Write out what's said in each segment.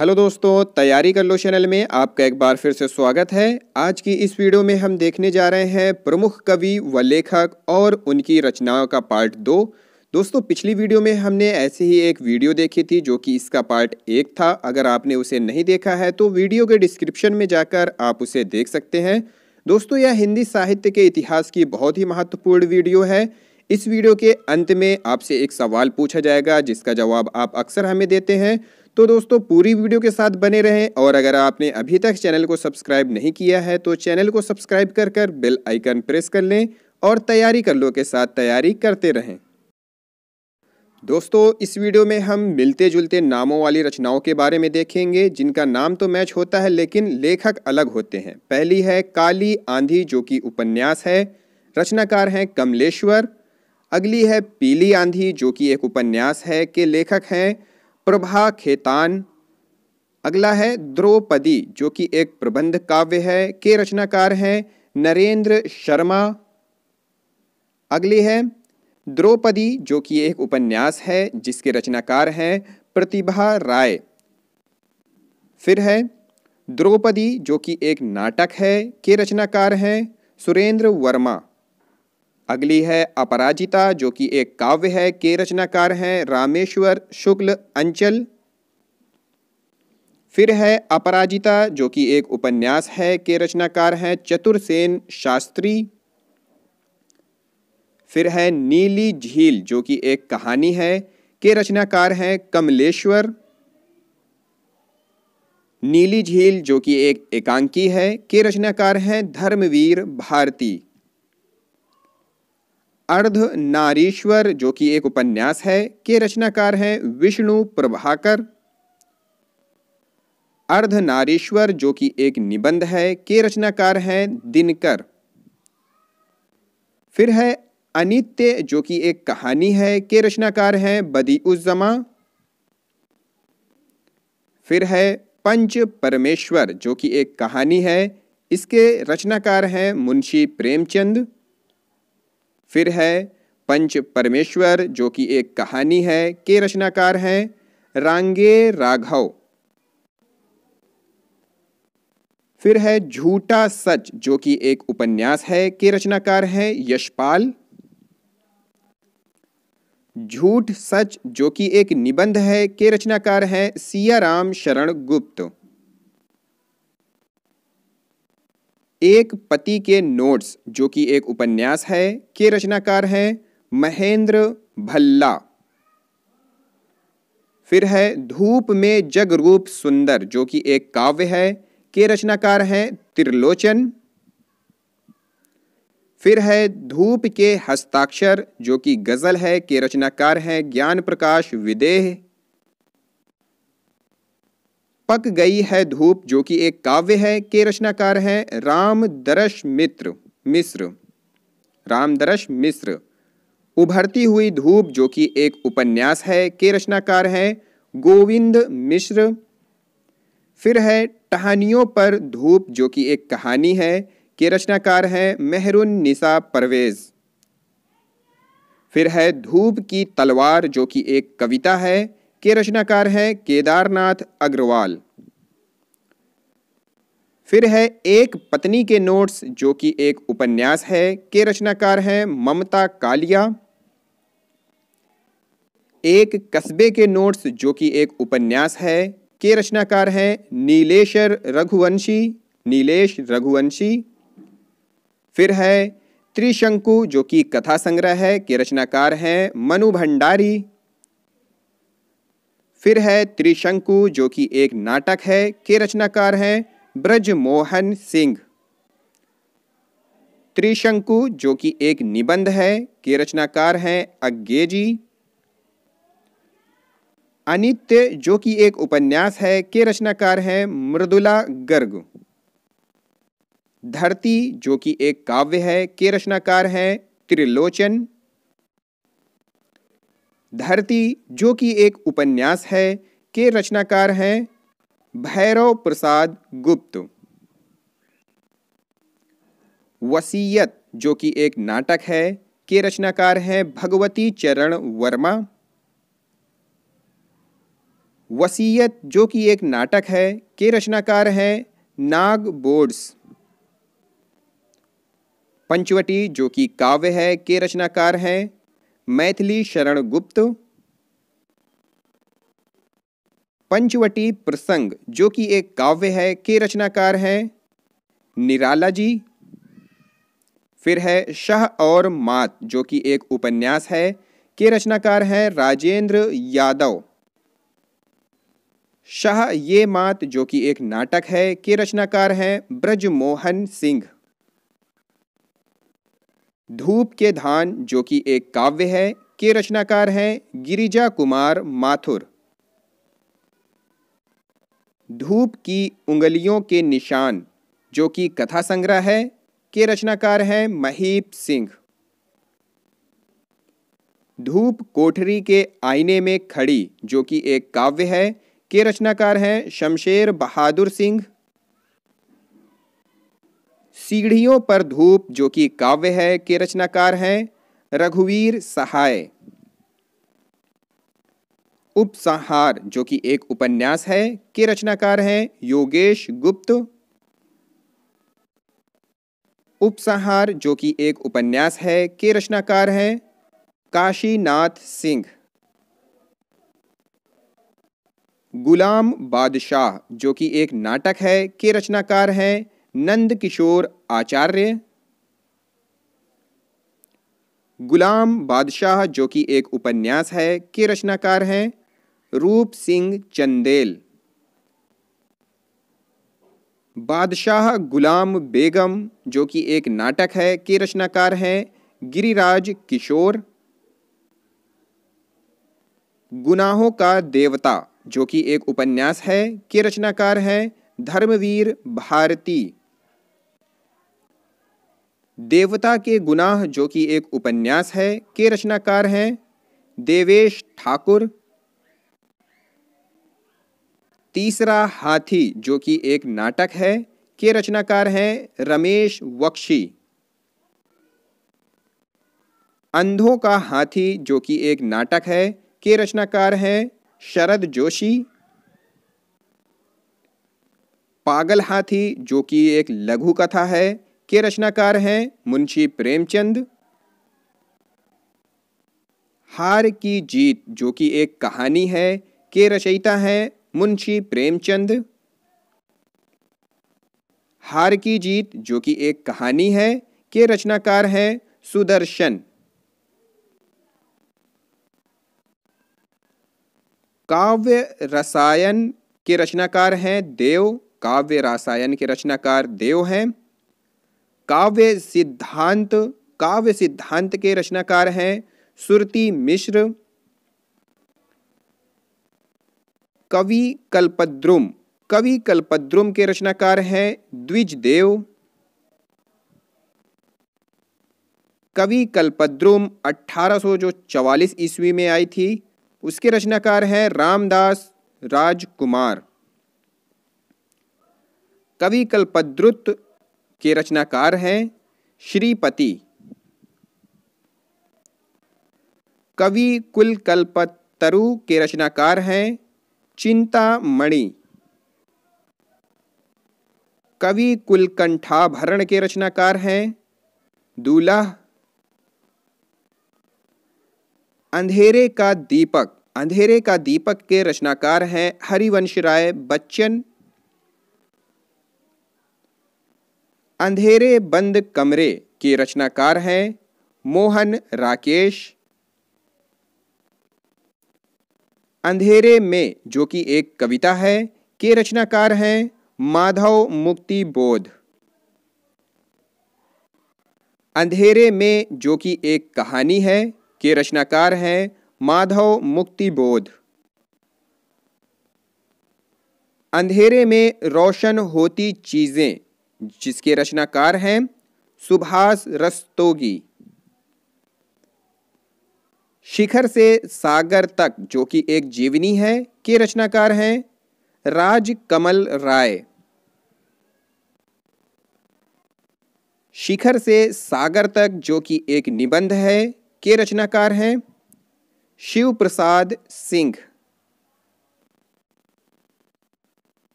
hello दोस्तों तैयारी कर लो चैनल में आपका एक बार फिर से स्वागत है आज की इस वीडियो में हम देखने जा रहे हैं प्रमुख कवि व लेखक और उनकी रचनाओं का पार्ट दो दोस्तों पिछली वीडियो में हमने ऐसे ही एक वीडियो देखी थी जो कि इसका पार्ट एक था अगर आपने उसे नहीं देखा है तो वीडियो के डिस्क्रिप्शन में जाकर आप उसे देख सकते हैं दोस्तों यह हिंदी साहित्य के इतिहास की बहुत ही महत्वपूर्ण वीडियो है इस वीडियो के अंत में आपसे एक सवाल पूछा जाएगा जिसका जवाब आप अक्सर हमें देते हैं तो दोस्तों पूरी वीडियो के साथ बने रहें और अगर आपने अभी तक चैनल को सब्सक्राइब नहीं किया है तो चैनल को सब्सक्राइब कर कर बेल आइकन प्रेस कर लें और तैयारी कर लो के साथ तैयारी करते रहें दोस्तों इस वीडियो में हम मिलते जुलते नामों वाली रचनाओं के बारे में देखेंगे जिनका नाम तो मैच होता है लेकिन लेखक अलग होते हैं पहली है काली आंधी जो कि उपन्यास है रचनाकार हैं कमलेश्वर अगली है पीली आंधी जो कि एक उपन्यास है के लेखक हैं प्रभा खेतान अगला है द्रौपदी जो कि एक प्रबंध काव्य है के रचनाकार हैं नरेंद्र शर्मा अगली है द्रौपदी जो कि एक उपन्यास है जिसके रचनाकार हैं प्रतिभा राय फिर है द्रौपदी जो कि एक नाटक है के रचनाकार हैं सुरेंद्र वर्मा अगली है अपराजिता जो कि एक काव्य है के रचनाकार हैं रामेश्वर शुक्ल अंचल फिर है अपराजिता जो कि एक उपन्यास है के रचनाकार हैं चतुरसेन शास्त्री फिर है नीली झील जो कि एक कहानी है के रचनाकार हैं कमलेश्वर नीली झील जो कि एक एकांकी है के रचनाकार हैं धर्मवीर भारती अर्ध नारीश्वर जो कि एक उपन्यास है के रचनाकार हैं विष्णु प्रभाकर अर्ध नारीश्वर जो कि एक निबंध है के रचनाकार हैं दिनकर फिर है अनित्य जो कि एक कहानी है के रचनाकार हैं उजमा फिर है पंच परमेश्वर जो कि एक कहानी है इसके रचनाकार हैं मुंशी प्रेमचंद फिर है पंच परमेश्वर जो कि एक कहानी है के रचनाकार हैं रांगे राघव फिर है झूठा सच जो कि एक उपन्यास है के रचनाकार हैं यशपाल झूठ सच जो कि एक निबंध है के रचनाकार हैं सियाराम शरण गुप्त एक पति के नोट्स जो कि एक उपन्यास है के रचनाकार हैं महेंद्र भल्ला फिर है धूप में जग रूप सुंदर जो कि एक काव्य है के रचनाकार हैं त्रिलोचन फिर है धूप के हस्ताक्षर जो कि गज़ल है के रचनाकार हैं ज्ञान प्रकाश विदेह पक गई है धूप जो कि एक काव्य है के रचनाकार राम रामदरश मित्र मिश्र रामदरश मिश्र उभरती हुई धूप जो कि एक उपन्यास है के रचनाकार है गोविंद मिश्र फिर है टहानियों पर धूप जो कि एक कहानी है के रचनाकार है मेहरुन निसा परवेज़ फिर है धूप की तलवार जो कि एक कविता है के रचनाकार हैं केदारनाथ अग्रवाल फिर है एक पत्नी के नोट्स जो कि एक उपन्यास है के रचनाकार हैं ममता कालिया एक कस्बे के नोट्स जो कि एक उपन्यास है के रचनाकार हैं नीलेशर रघुवंशी नीलेश रघुवंशी फिर है त्रिशंकु जो कि कथा संग्रह है के रचनाकार हैं मनु भंडारी फिर है त्रिशंकु जो कि एक नाटक है के रचनाकार हैं ब्रज मोहन सिंह त्रिशंकु जो कि एक निबंध है के रचनाकार हैं अज्ञे जी अनित्य जो कि एक उपन्यास है के रचनाकार हैं मृदुला गर्ग धरती जो कि एक काव्य है के रचनाकार हैं त्रिलोचन धरती जो कि एक उपन्यास है के रचनाकार हैं भैरव प्रसाद गुप्त वसीयत जो कि एक नाटक है के रचनाकार हैं भगवती चरण वर्मा वसीयत जो कि एक नाटक है के रचनाकार हैं नाग बोर्ड्स पंचवटी जो कि काव्य है के रचनाकार हैं मैथिली शरण गुप्त पंचवटी प्रसंग जो कि एक काव्य है के रचनाकार हैं निराला जी फिर है शाह और मात जो कि एक उपन्यास है के रचनाकार हैं राजेंद्र यादव शाह ये मात जो कि एक नाटक है के रचनाकार हैं ब्रजमोहन सिंह धूप के धान जो कि एक काव्य है के रचनाकार हैं गिरिजा कुमार माथुर धूप की उंगलियों के निशान जो कि कथा संग्रह है के रचनाकार हैं महीप सिंह धूप कोठरी के आईने में खड़ी जो कि एक काव्य है के रचनाकार हैं शमशेर बहादुर सिंह सीढ़ियों पर धूप जो कि काव्य है के रचनाकार हैं रघुवीर सहाय उपसंहार जो कि एक उपन्यास है के रचनाकार हैं योगेश गुप्त उपसंहार जो कि एक उपन्यास है के रचनाकार हैं काशीनाथ सिंह गुलाम बादशाह जो कि एक नाटक है के रचनाकार हैं नंद किशोर आचार्य गुलाम बादशाह जो कि एक उपन्यास है के रचनाकार हैं रूप सिंह चंदेल बादशाह गुलाम बेगम जो कि एक नाटक है के रचनाकार हैं गिरिराज किशोर गुनाहों का देवता जो कि एक उपन्यास है के रचनाकार हैं धर्मवीर भारती देवता के गुनाह जो कि एक उपन्यास है के रचनाकार हैं देवेश ठाकुर तीसरा हाथी जो कि एक नाटक है के रचनाकार हैं रमेश वक्षी अंधों का हाथी जो कि एक नाटक है के रचनाकार हैं शरद जोशी पागल हाथी जो कि एक लघु कथा है के रचनाकार हैं मुंशी प्रेमचंद हार की जीत जो कि एक कहानी है के रचयिता हैं मुंशी प्रेमचंद हार की जीत जो कि एक कहानी है के रचनाकार हैं सुदर्शन काव्य रसायन के रचनाकार हैं देव काव्य रसायन के रचनाकार देव हैं काव्य सिद्धांत काव्य सिद्धांत के रचनाकार हैं सुरती मिश्र कवि कल्पद्रुम कवि कल्पद्रुम के रचनाकार हैं द्विजदेव कवि कल्पद्रुम अठारह जो चवालीस ईस्वी में आई थी उसके रचनाकार हैं रामदास राजकुमार कवि कल्पद्रुत के रचनाकार हैं श्रीपति कवि कल्पतरु के रचनाकार हैं चिंता मणि कवि कुलकंठाभरण के रचनाकार हैं दूल्हा अंधेरे का दीपक अंधेरे का दीपक के रचनाकार हैं हरिवंश राय बच्चन अंधेरे बंद कमरे के रचनाकार हैं मोहन राकेश अंधेरे में जो कि एक कविता है के रचनाकार हैं माधव मुक्ति बोध अंधेरे में जो कि एक कहानी है के रचनाकार हैं माधव मुक्ति बोध अंधेरे में रोशन होती चीज़ें जिसके रचनाकार हैं सुभाष रस्तोगी शिखर से सागर तक जो कि एक जीवनी है के रचनाकार हैं राज कमल राय शिखर से सागर तक जो कि एक निबंध है के रचनाकार हैं शिव प्रसाद सिंह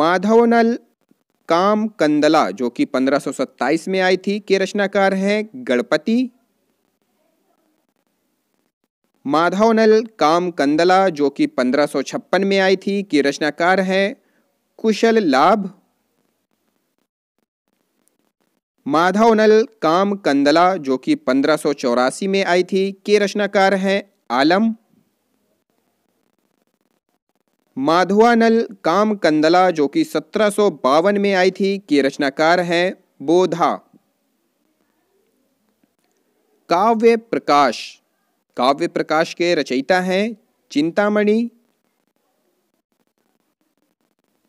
माधवनल काम कंदला जो कि 1527 में आई थी के रचनाकार हैं गणपति माधवनल काम कंदला जो कि 1556 में आई थी के रचनाकार हैं कुशल लाभ माधवनल काम कंदला जो कि पंद्रह में आई थी के रचनाकार हैं आलम माधुआनल काम कंदला जो कि सत्रह में आई थी के रचनाकार हैं बोधा काव्य प्रकाश काव्य प्रकाश के रचयिता हैं चिंतामणि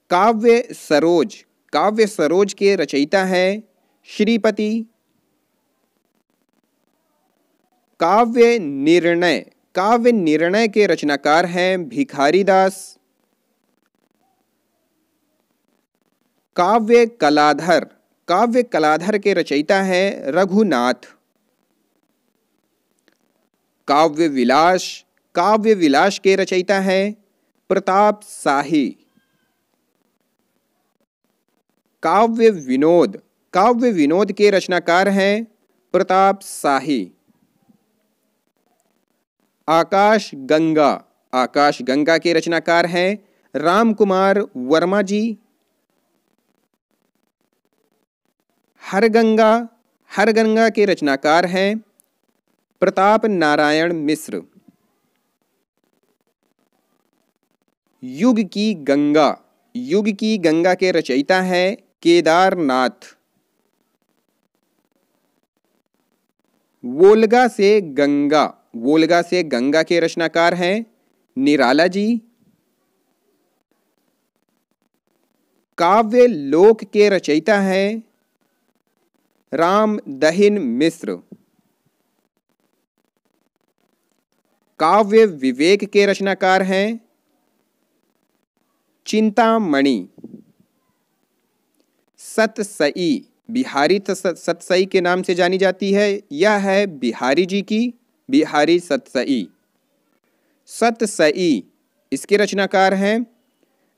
काव्य सरोज काव्य सरोज के रचयिता हैं श्रीपति काव्य निर्णय काव्य निर्णय के रचनाकार हैं भिखारी दास काव्य कलाधर काव्य कलाधर के रचयिता है रघुनाथ काव्य विलास काव्य विलास के रचयिता है प्रताप साही काव्य विनोद काव्य विनोद के रचनाकार हैं प्रताप शाही आकाश गंगा आकाश गंगा के रचनाकार हैं राम कुमार वर्मा जी हर गंगा हर गंगा के रचनाकार हैं प्रताप नारायण मिश्र युग की गंगा युग की गंगा के रचयिता हैं केदारनाथ वोलगा से गंगा वोलगा से गंगा के रचनाकार हैं निराला जी काव्य लोक के रचयिता हैं राम दहिन मिश्र काव्य विवेक के रचनाकार हैं चिंतामणि सतसई बिहारी सतसई के नाम से जानी जाती है यह है बिहारी जी की बिहारी सतसई सतसई इसके रचनाकार हैं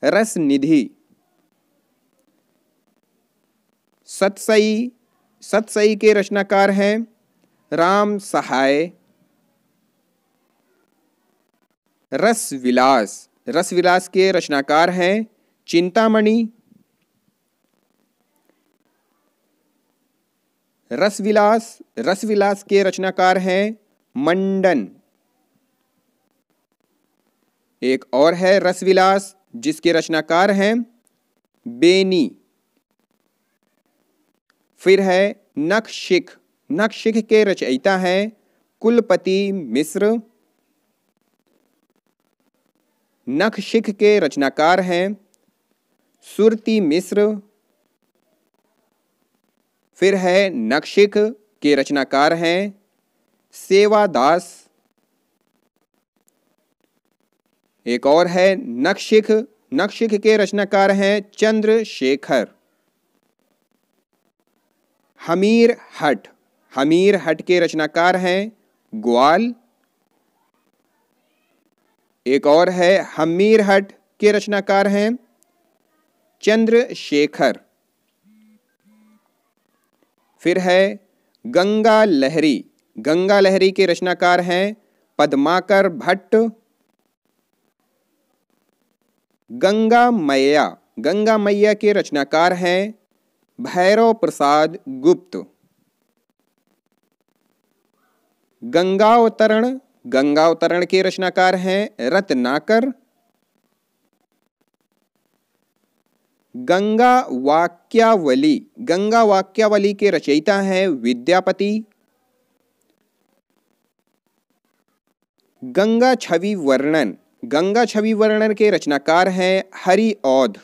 रसनिधि सतसई सतसई के रचनाकार हैं राम सहाय रस विलास रस विलास के रचनाकार हैं चिंतामणि रसविलास रसविलास के रचनाकार हैं मंडन एक और है रसविलास जिसके रचनाकार हैं बेनी फिर है नक्शिक नक्शिक के रचयिता है कुलपति मिस्र नक्शिक के रचनाकार हैं सुरती मिस्र फिर है नक्शिक के रचनाकार हैं सेवादास एक और है नक्शिक नक्शिक के रचनाकार हैं चंद्रशेखर हमीर हट हमीर हट के रचनाकार हैं ग्वाल एक और है हमीर हट के रचनाकार हैं चंद्रशेखर फिर है गंगा लहरी गंगा लहरी के रचनाकार हैं पद्माकर भट्ट गंगा मैया गंगा मैया के रचनाकार हैं भैरव प्रसाद गुप्त गंगावतरण गंगावतरण के रचनाकार हैं रत्नाकर गंगा वाक्यावली गंगा वाक्यावली के रचयिता हैं विद्यापति गंगा छवि वर्णन गंगा छवि वर्णन के रचनाकार हैं हरि औध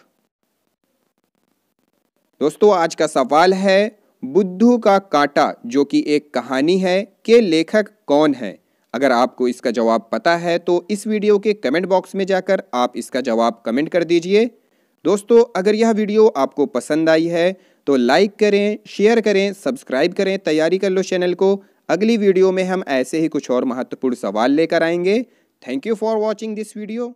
दोस्तों आज का सवाल है बुद्धू का कांटा जो कि एक कहानी है के लेखक कौन है अगर आपको इसका जवाब पता है तो इस वीडियो के कमेंट बॉक्स में जाकर आप इसका जवाब कमेंट कर दीजिए दोस्तों अगर यह वीडियो आपको पसंद आई है तो लाइक करें शेयर करें सब्सक्राइब करें तैयारी कर लो चैनल को अगली वीडियो में हम ऐसे ही कुछ और महत्वपूर्ण सवाल लेकर आएंगे thank you for watching this video